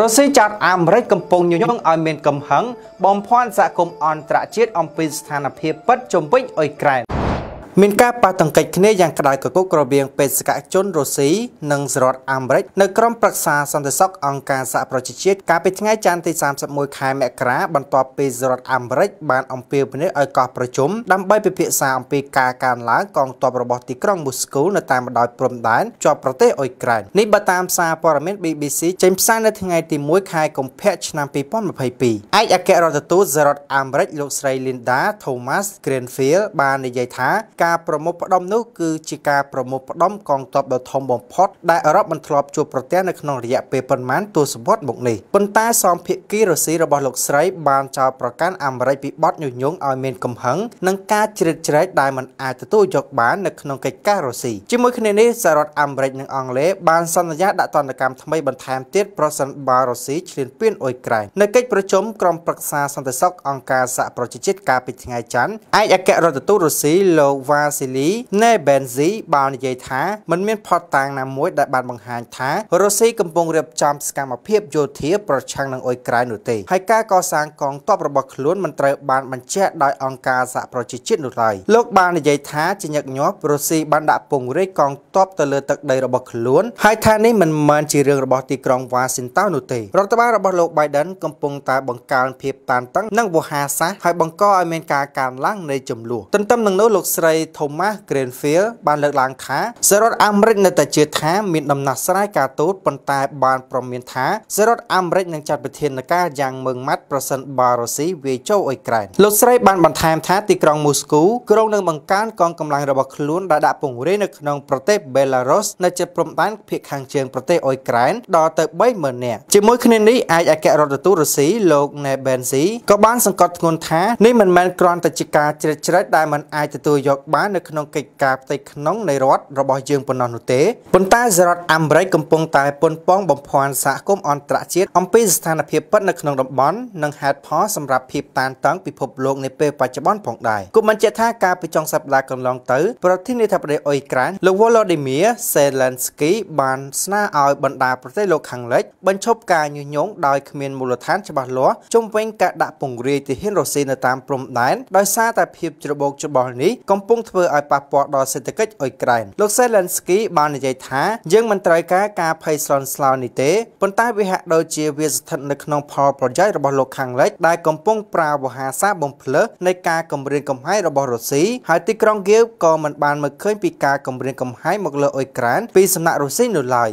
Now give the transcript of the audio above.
រុស្ស៊ីចោទអាមេរិកកំពុងញុយញងឲ្យមានកំហឹងបំភាន់សហគមន៍អន្តរជាតិអំពីស្ថានភាពពិតជំវិញអ៊ុយក្រែនមានការប៉ះទង្គិចគ្នាយ៉ាងក្តៅគគុករវាងបេសកជនរុស្ស៊ីនិងសហរដ្ឋអាមេរិកនៅក្រមប្រឹក្សាសន្តិសុខអង្គការសហប្រជាជាតិកាលពីថ្ងៃច័ន្ទទី31ខែមករា បន្ទាប់ពីសហរដ្ឋអាមេរិកបានអំពាវនាវឲ្យកោះប្រជុំដើម្បីពិភាក្សាអំពីការកានឡើងកងទ័ពរបស់ទីក្រុងមូស្គូនៅតាមបណ្ដោយព្រំដែនជាប់ប្រទេសអ៊ុយក្រែននេះបើតាមសារព័ត៌មាន BBC ចេញផ្សាយនៅថ្ងៃទី1ខែកុម្ភៈឆ្នាំ2022ឯកអគ្គរដ្ឋទូតសហរដ្ឋអាមេរិកលោកស្រី Linda Thomas Greenfield បាននិយាយថាការប្រមូលផ្ដុំនោះគឺជាការប្រមូលផ្ដុំកងទ័ពដ៏ធំបំផុតដែលអឺរ៉ុបមិនធ្លាប់ជួបប្រទះនៅក្នុងរយៈពេលប៉ុន្មានទសវត្សរ៍មកនេះប៉ុន្តែសងភាគីរុស្ស៊ីរបស់លោកស្រីបានចោទប្រកាន់អាមេរិកពីបទញុះញង់ឲ្យមានកំហឹងនិងការជ្រៀតជ្រែកដែលមិនអាចទទួលយកបាននៅក្នុងកិច្ចការរុស្ស៊ីជាមួយគ្នានេះសហរដ្ឋអាមេរិកនិងអង់គ្លេសបានសន្យាដាក់ទណ្ឌកម្មថ្មីបន្ថែមទៀតប្រសិនបើរុស្ស៊ីឈ្លានពានអ៊ុយក្រែននៅកិច្ចប្រជុំក្រុមប្រឹក្សាសន្តិសុខអង្គការសហប្រជាជាតិកាលពីថ្ងៃច័ន្ទឯកអគ្គរដ្ឋទូតរុស្ស៊ីលោកវ៉ាវ៉ាស៊ីលីណេបេនស៊ីបាននិយាយថាมันមានផតតាំងណាមួយដែលបានបង្ហាញថារុស្ស៊ីកំពុងរៀបចំសកម្មភាពយោធាប្រឆាំងនឹងអ៊ុយក្រែននោះទេហើយការកសាងកងទ័ពរបស់ខ្លួនមិនត្រូវបានបញ្ជាក់ដោយអង្គការសហប្រជាជាតិនោះឡើយលោកបាននិយាយថាជាញឹកញាប់រុស្ស៊ីបានដាក់ពង្រាយកងទ័ពទៅលើទឹកដីរបស់ខ្លួនហើយថានេះមិនមែនជារឿងរបស់ទីក្រុងវ៉ាស៊ីនតោននោះទេរដ្ឋបាលរបស់លោក Biden កំពុងតែបង្កើនភាពតានតឹងនិងវោហារសាសហើយបង្កឲ្យមានការកើនឡើងនៃចំនួនទន្ទឹមនឹងនោះលោកស្រី Thomas Greenfield បានលើកឡើងថាសហរដ្ឋអាមេរិកនៅតែជឿថា មានដំណោះស្រាយការទូតប៉ុន្តែបានប្រមានថាសហរដ្ឋអាមេរិកនឹងចាត់វិធានការយ៉ាងម៉ឺងម៉ាត់ប្រសិនបើរុស្ស៊ីវាយចូលអ៊ុយក្រែនលោកស្រីបានបន្ថែមថាទីក្រុងមូស្គូក្រុងនឹងបង្កើនកងកម្លាំងរបស់ខ្លួនដែលដាក់ពង្រាយនៅក្នុងប្រទេស Belarus នៅជិតព្រំដែនភៀកខាងជើងប្រទេសអ៊ុយក្រែនដល់ទៅ30000នាក់ជាមួយគ្នានេះអាចអគ្គរដ្ឋទូតរុស្ស៊ីលោក Nebensy ក៏បានសង្កត់ធ្ងន់ថានេះមិនមែនគ្រាន់តែជាការជ្រៀតជ្រែកដែលមិនអាចទទួលយកបាននៅក្នុងកិច្ចការផ្ទៃក្នុងនៃរដ្ឋរបស់យើងប៉ុណ្ណោះនោះទេប៉ុន្តែសហរដ្ឋអាមេរិកកំពុងតែពនប៉ងបំភាន់សហគមន៍អន្តរជាតិអំពីស្ថានភាពពិតនៅក្នុងតំបន់និងហេតុផលសម្រាប់ភាពតានតឹងពិភពលោកនាពេលបច្ចុប្បន្នផងដែរគូបញ្ជាក់ថាការប្រចុងសប្តាហ៍កន្លងទៅប្រធានាធិបតីអ៊ុយក្រែនលោក Volodymyr Zelensky បានស្នើឲ្យបណ្ដាប្រទេសលោកខាងលិចបញ្ឈប់ការញុះញង់ដោយគ្មានមូលដ្ឋានច្បាស់លាស់ជុំវិញការដាក់ពង្រាយទាហានរុស្ស៊ីនៅតាមព្រំដែនដោយសារតែភាពច្របូកច្របល់នេះកំពុងធ្វើឲ្យប៉ះពាល់ដល់សេដ្ឋកិច្ចអ៊ុយក្រែនលោកសេឡិនស្គីបាននិយាយថាយើងមិនត្រូវការការភ័យស្លន់ស្លោនេះទេប៉ុន្តែវាហាក់ដូចជាវាស្ថិតនៅក្នុងផលប្រយោជន៍របស់លោកខាងលិចដែលកំពុងប្រើវោហារសាបំភ្លើសនៃការគម្រាមកំហែងរបស់រុស្ស៊ីហើយទីក្រុងគៀវក៏មិនបានមើលឃើញពីការគម្រាមកំហែងមកលើអ៊ុយក្រែនពីសំណាក់រុស្ស៊ីនោះឡើយ